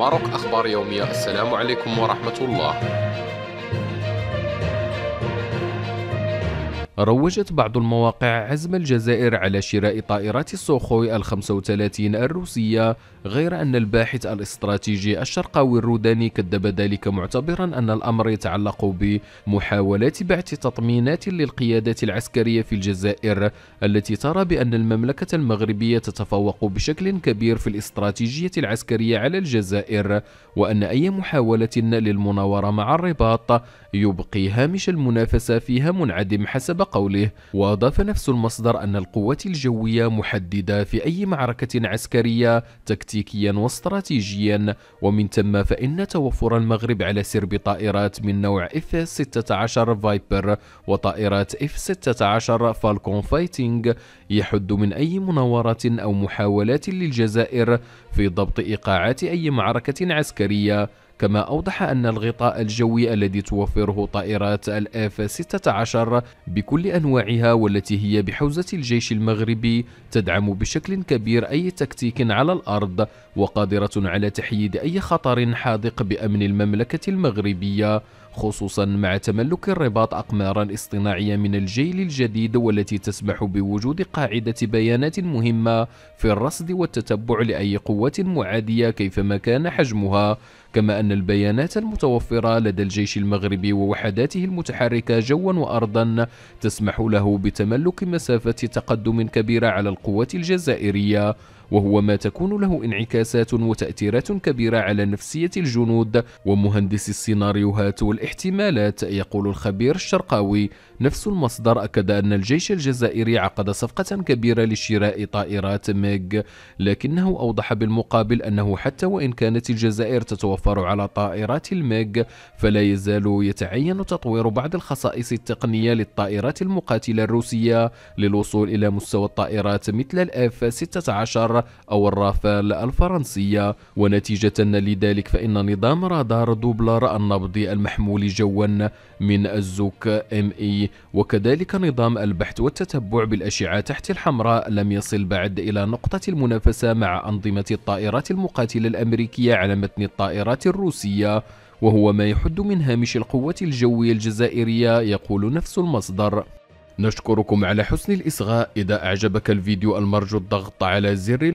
ماروك أخبار يومية السلام عليكم ورحمة الله روجت بعض المواقع عزم الجزائر على شراء طائرات السوخوي ال 35 الروسية غير أن الباحث الاستراتيجي الشرقاوي الروداني كذب ذلك معتبرا أن الأمر يتعلق بمحاولات بعث تطمينات للقيادات العسكرية في الجزائر التي ترى بأن المملكة المغربية تتفوق بشكل كبير في الاستراتيجية العسكرية على الجزائر وأن أي محاولة للمناورة مع الرباط يبقي هامش المنافسة فيها منعدم حسب قوله وأضاف نفس المصدر أن القوات الجوية محددة في أي معركة عسكرية تكتب تكتيكيا واستراتيجيا ومن ثم فإن توفر المغرب على سرب طائرات من نوع F-16 فايبر وطائرات F-16 فالكون فايتنج يحد من أي مناورات أو محاولات للجزائر في ضبط إيقاعات أي معركة عسكرية كما أوضح أن الغطاء الجوي الذي توفره طائرات الإف 16 بكل أنواعها والتي هي بحوزة الجيش المغربي تدعم بشكل كبير أي تكتيك على الأرض وقادرة على تحييد أي خطر حاذق بأمن المملكة المغربية خصوصا مع تملك الرباط أقمارا اصطناعية من الجيل الجديد والتي تسمح بوجود قاعدة بيانات مهمة في الرصد والتتبع لأي قوة معادية كيفما كان حجمها كما أن البيانات المتوفرة لدى الجيش المغربي ووحداته المتحركة جوا وأرضا تسمح له بتملك مسافة تقدم كبيرة على القوة الجزائرية وهو ما تكون له انعكاسات وتأثيرات كبيرة على نفسية الجنود ومهندسي السيناريوهات والاحتمالات يقول الخبير الشرقاوي نفس المصدر أكد أن الجيش الجزائري عقد صفقة كبيرة لشراء طائرات ميغ لكنه أوضح بالمقابل أنه حتى وإن كانت الجزائر تتوفر على طائرات الميغ فلا يزال يتعين تطوير بعض الخصائص التقنية للطائرات المقاتلة الروسية للوصول إلى مستوى الطائرات مثل الإف 16 أو الرافال الفرنسية ونتيجة لذلك فإن نظام رادار دوبلر النبضي المحمول جوا من الزوك ام اي وكذلك نظام البحث والتتبع بالأشعة تحت الحمراء لم يصل بعد إلى نقطة المنافسة مع أنظمة الطائرات المقاتلة الأمريكية على متن الطائرات الروسية وهو ما يحد من هامش القوة الجوية الجزائرية يقول نفس المصدر نشكركم على حسن الإصغاء إذا أعجبك الفيديو المرجو الضغط على زر